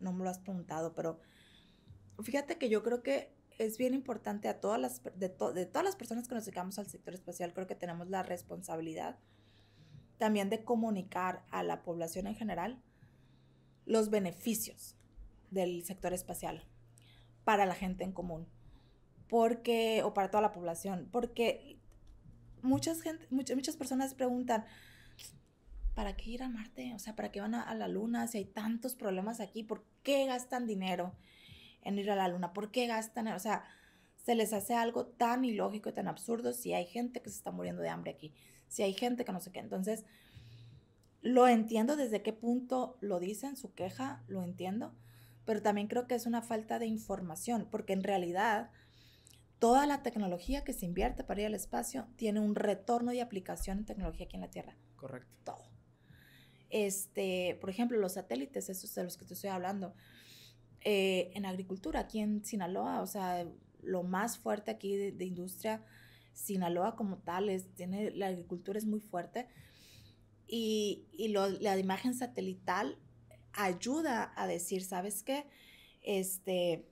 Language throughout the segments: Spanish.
no me lo has preguntado, pero fíjate que yo creo que es bien importante a todas las, de, de todas las personas que nos dedicamos al sector espacial, creo que tenemos la responsabilidad también de comunicar a la población en general los beneficios del sector espacial para la gente en común, porque, o para toda la población, porque muchas, gente, muchas, muchas personas preguntan, ¿para qué ir a Marte? O sea, ¿para qué van a, la Luna si hay tantos problemas aquí? ¿Por qué gastan dinero en ir a la Luna? ¿Por qué gastan? O sea, se les hace algo tan ilógico y tan absurdo si hay gente que se está muriendo de hambre aquí, si hay gente que no sé qué. Entonces, lo entiendo desde qué punto lo dicen, su queja, lo entiendo, pero también creo que es una falta de información, porque en realidad toda la tecnología que se invierte para ir al espacio tiene un retorno de aplicación en tecnología aquí en la Tierra. Correcto. Todo. Este, por ejemplo, los satélites, esos de los que te estoy hablando. Eh, en agricultura, aquí en Sinaloa, o sea, lo más fuerte aquí de, industria, Sinaloa como tal, es, tiene, la agricultura es muy fuerte. Y, la imagen satelital ayuda a decir, ¿sabes qué? Este,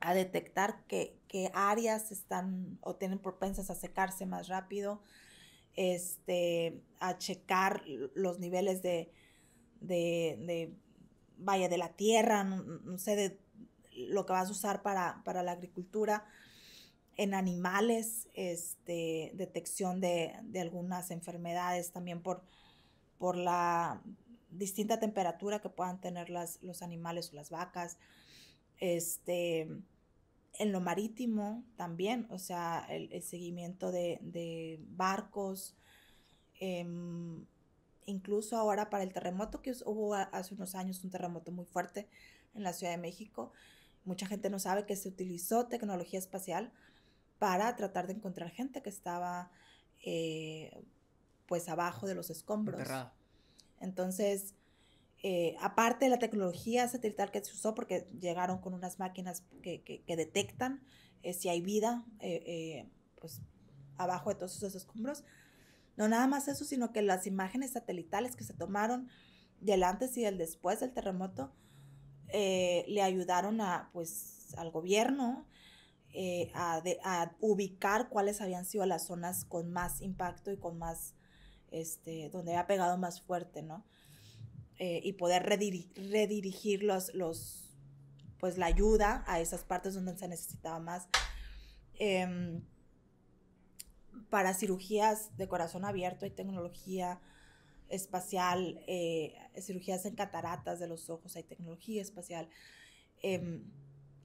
a detectar qué, áreas están o tienen propensas a secarse más rápido, este, a checar los niveles de, de, de vaya, de la tierra, no, sé, de lo que vas a usar para, para la agricultura, en animales, este, detección de, de, algunas enfermedades también por, por la distinta temperatura que puedan tener las, los animales o las vacas, este, en lo marítimo también, o sea, el, seguimiento de, barcos, em, incluso ahora para el terremoto que hubo hace unos años, un terremoto muy fuerte en la Ciudad de México, mucha gente no sabe que se utilizó tecnología espacial para tratar de encontrar gente que estaba eh, pues abajo de los escombros. Entonces, eh, aparte de la tecnología satelital que se usó, porque llegaron con unas máquinas que, detectan eh, si hay vida eh, pues, abajo de todos esos escombros. No nada más eso, sino que las imágenes satelitales que se tomaron del antes y del después del terremoto le ayudaron a, pues, al gobierno a, ubicar cuáles habían sido las zonas con más impacto y con más, este, donde había pegado más fuerte, ¿no? Eh, y poder redirigir los, los, pues la ayuda a esas partes donde se necesitaba más. Em, para cirugías de corazón abierto hay tecnología espacial, eh, cirugías en cataratas de los ojos, hay tecnología espacial. Em,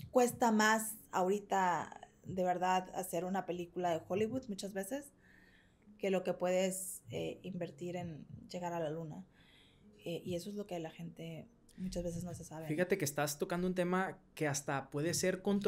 cuesta más ahorita, de verdad, hacer una película de Hollywood muchas veces que lo que puedes eh, invertir en llegar a la luna. Eh, y eso es lo que la gente muchas veces no se sabe. Fíjate que estás tocando un tema que hasta puede ser controvertido.